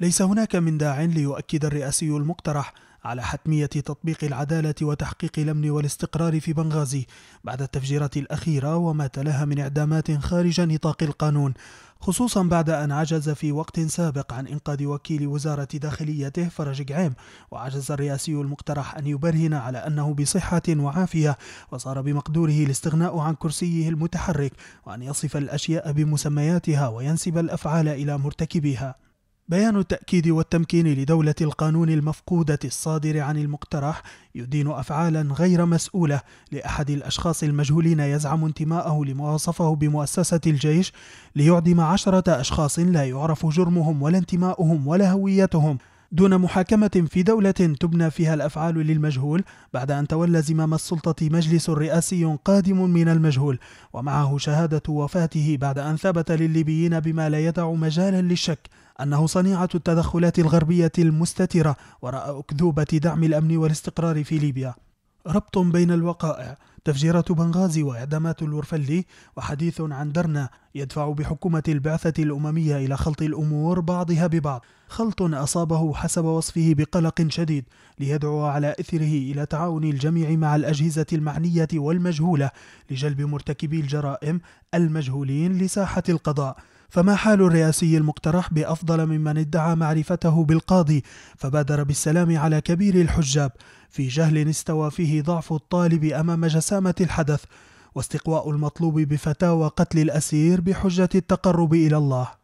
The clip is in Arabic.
ليس هناك من داع ليؤكد الرئاسي المقترح على حتمية تطبيق العدالة وتحقيق الأمن والاستقرار في بنغازي بعد التفجيرات الأخيرة وما تلاها من إعدامات خارج نطاق القانون خصوصا بعد أن عجز في وقت سابق عن إنقاذ وكيل وزارة داخليته فرج قعيم وعجز الرئاسي المقترح أن يبرهن على أنه بصحة وعافية وصار بمقدوره الاستغناء عن كرسيه المتحرك وأن يصف الأشياء بمسمياتها وينسب الأفعال إلى مرتكبيها بيان التأكيد والتمكين لدولة القانون المفقودة الصادر عن المقترح يدين أفعالا غير مسؤولة لأحد الأشخاص المجهولين يزعم انتماءه لمواصفه بمؤسسة الجيش ليعدم عشرة أشخاص لا يعرف جرمهم ولا انتماؤهم ولا هويتهم دون محاكمة في دولة تبنى فيها الأفعال للمجهول بعد أن تولى زمام السلطة مجلس رئاسي قادم من المجهول ومعه شهادة وفاته بعد أن ثبت للليبيين بما لا يدع مجالا للشك أنه صنيعة التدخلات الغربية المستترة وراء أكذوبة دعم الأمن والاستقرار في ليبيا ربط بين الوقائع تفجيرات بنغازي وإعدامات الورفلي وحديث عن درنا يدفع بحكومة البعثة الأممية إلى خلط الأمور بعضها ببعض خلط أصابه حسب وصفه بقلق شديد ليدعو على إثره إلى تعاون الجميع مع الأجهزة المعنية والمجهولة لجلب مرتكبي الجرائم المجهولين لساحة القضاء فما حال الرئاسي المقترح بأفضل ممن ادعى معرفته بالقاضي فبادر بالسلام على كبير الحجاب في جهل استوى فيه ضعف الطالب أمام جسد لإسامة الحدث واستقواء المطلوب بفتاوى قتل الأسير بحجة التقرب إلى الله